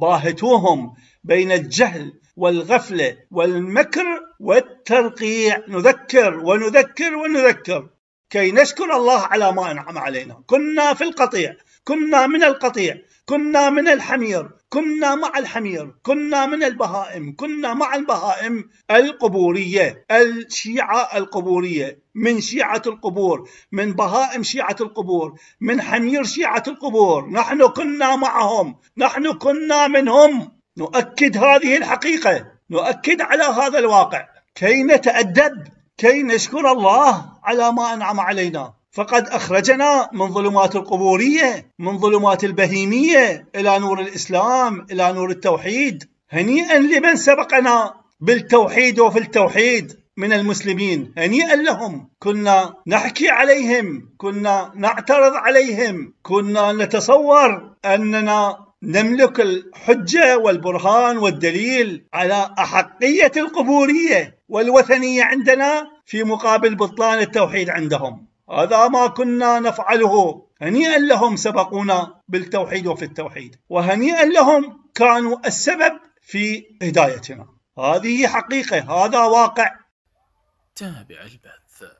ضاهتوهم بين الجهل والغفلة والمكر والترقيع نذكر ونذكر ونذكر كي نشكر الله على ما أنعم علينا كنا في القطيع كنا من القطيع كنا من الحمير كنا مع الحمير كنا من البهائم كنا مع البهائم القبورية الشيعة القبورية من شيعة القبور من بهائم شيعة القبور من حمير شيعة القبور نحن كنا معهم نحن كنا منهم نؤكد هذه الحقيقة نؤكد على هذا الواقع كي نتأدب كي نشكر الله على ما أنعم علينا فقد أخرجنا من ظلمات القبورية من ظلمات البهيمية إلى نور الإسلام إلى نور التوحيد هنيئا لمن سبقنا بالتوحيد وفي التوحيد من المسلمين هنيئا لهم كنا نحكي عليهم كنا نعترض عليهم كنا نتصور أننا نملك الحجة والبرهان والدليل على أحقية القبورية والوثنية عندنا في مقابل بطلان التوحيد عندهم هذا ما كنا نفعله هنيئا لهم سبقونا بالتوحيد وفي التوحيد وهنيئا لهم كانوا السبب في هدايتنا هذه حقيقة هذا واقع تابع البث